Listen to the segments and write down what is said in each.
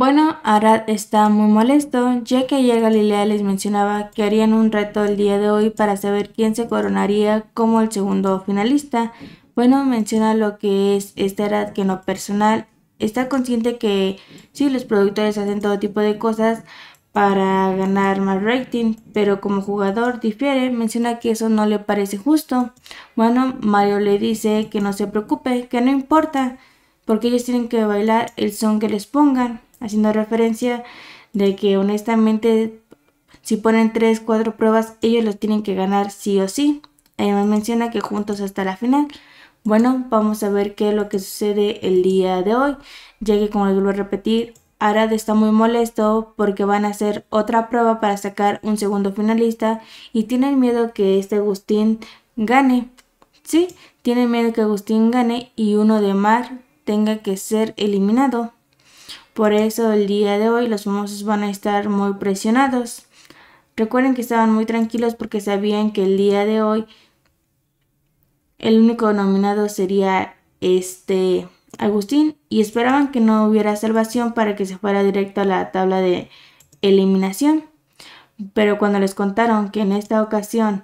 Bueno, Arad está muy molesto, ya que ayer Galilea les mencionaba que harían un reto el día de hoy para saber quién se coronaría como el segundo finalista. Bueno, menciona lo que es este Arad que no personal. Está consciente que sí, los productores hacen todo tipo de cosas para ganar más rating, pero como jugador difiere, menciona que eso no le parece justo. Bueno, Mario le dice que no se preocupe, que no importa, porque ellos tienen que bailar el son que les pongan haciendo referencia de que honestamente si ponen 3, 4 pruebas, ellos los tienen que ganar sí o sí. Además eh, menciona que juntos hasta la final. Bueno, vamos a ver qué es lo que sucede el día de hoy, ya que como les vuelvo a repetir, Arad está muy molesto porque van a hacer otra prueba para sacar un segundo finalista y tienen miedo que este Agustín gane. Sí, tienen miedo que Agustín gane y uno de Mar tenga que ser eliminado. Por eso el día de hoy los famosos van a estar muy presionados. Recuerden que estaban muy tranquilos porque sabían que el día de hoy el único nominado sería este Agustín y esperaban que no hubiera salvación para que se fuera directo a la tabla de eliminación. Pero cuando les contaron que en esta ocasión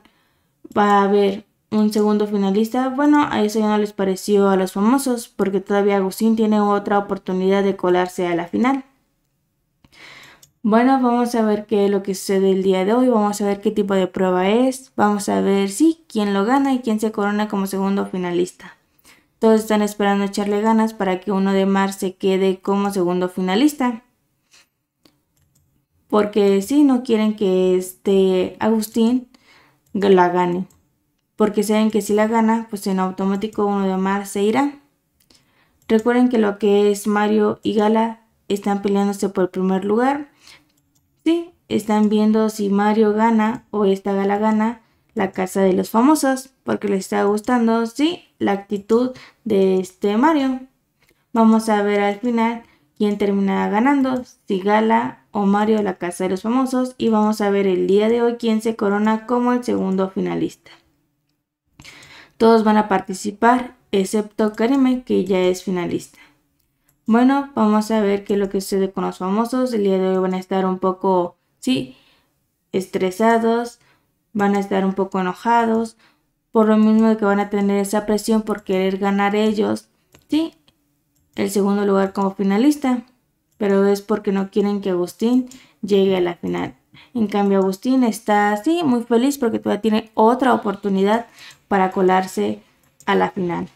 va a haber un segundo finalista, bueno, a eso ya no les pareció a los famosos, porque todavía Agustín tiene otra oportunidad de colarse a la final. Bueno, vamos a ver qué es lo que sucede el día de hoy, vamos a ver qué tipo de prueba es, vamos a ver si quién lo gana y quién se corona como segundo finalista. Todos están esperando echarle ganas para que uno de más se quede como segundo finalista. Porque sí, no quieren que este Agustín la gane porque saben que si la gana, pues en automático uno de Omar se irá. Recuerden que lo que es Mario y Gala están peleándose por el primer lugar. Sí, están viendo si Mario gana o esta Gala gana la casa de los famosos, porque les está gustando, sí, la actitud de este Mario. Vamos a ver al final quién termina ganando, si Gala o Mario la casa de los famosos, y vamos a ver el día de hoy quién se corona como el segundo finalista. Todos van a participar, excepto Karime, que ya es finalista. Bueno, vamos a ver qué es lo que sucede con los famosos. El día de hoy van a estar un poco, sí, estresados, van a estar un poco enojados, por lo mismo que van a tener esa presión por querer ganar ellos, sí, el segundo lugar como finalista, pero es porque no quieren que Agustín llegue a la final. En cambio, Agustín está así, muy feliz porque todavía tiene otra oportunidad para colarse a la final.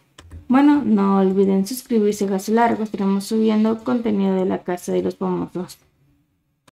Bueno, no olviden suscribirse a Largo, estaremos subiendo contenido de la Casa de los Famosos.